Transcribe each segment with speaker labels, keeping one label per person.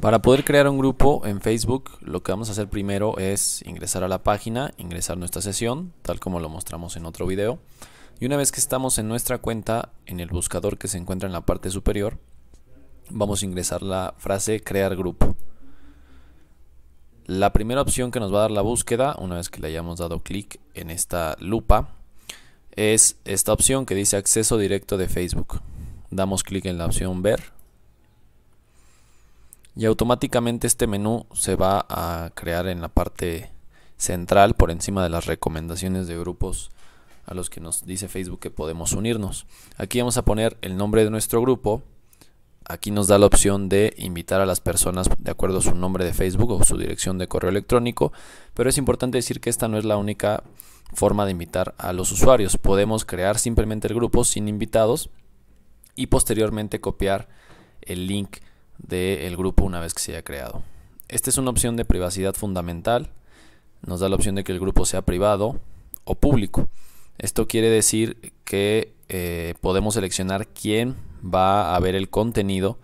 Speaker 1: Para poder crear un grupo en Facebook, lo que vamos a hacer primero es ingresar a la página, ingresar nuestra sesión, tal como lo mostramos en otro video. Y una vez que estamos en nuestra cuenta, en el buscador que se encuentra en la parte superior, vamos a ingresar la frase crear grupo. La primera opción que nos va a dar la búsqueda, una vez que le hayamos dado clic en esta lupa, es esta opción que dice acceso directo de Facebook. Damos clic en la opción ver y automáticamente este menú se va a crear en la parte central por encima de las recomendaciones de grupos a los que nos dice Facebook que podemos unirnos. Aquí vamos a poner el nombre de nuestro grupo. Aquí nos da la opción de invitar a las personas de acuerdo a su nombre de Facebook o su dirección de correo electrónico, pero es importante decir que esta no es la única forma de invitar a los usuarios. Podemos crear simplemente el grupo sin invitados y posteriormente copiar el link del grupo una vez que se haya creado. Esta es una opción de privacidad fundamental. Nos da la opción de que el grupo sea privado o público. Esto quiere decir que eh, podemos seleccionar quién va a ver el contenido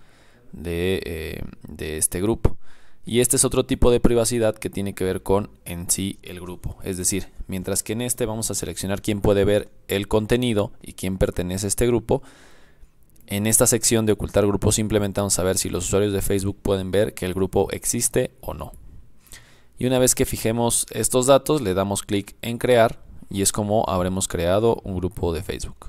Speaker 1: eh, de este grupo. Y este es otro tipo de privacidad que tiene que ver con en sí el grupo. Es decir, mientras que en este vamos a seleccionar quién puede ver el contenido y quién pertenece a este grupo, en esta sección de ocultar grupos simplemente vamos a ver si los usuarios de Facebook pueden ver que el grupo existe o no. Y una vez que fijemos estos datos le damos clic en crear y es como habremos creado un grupo de Facebook.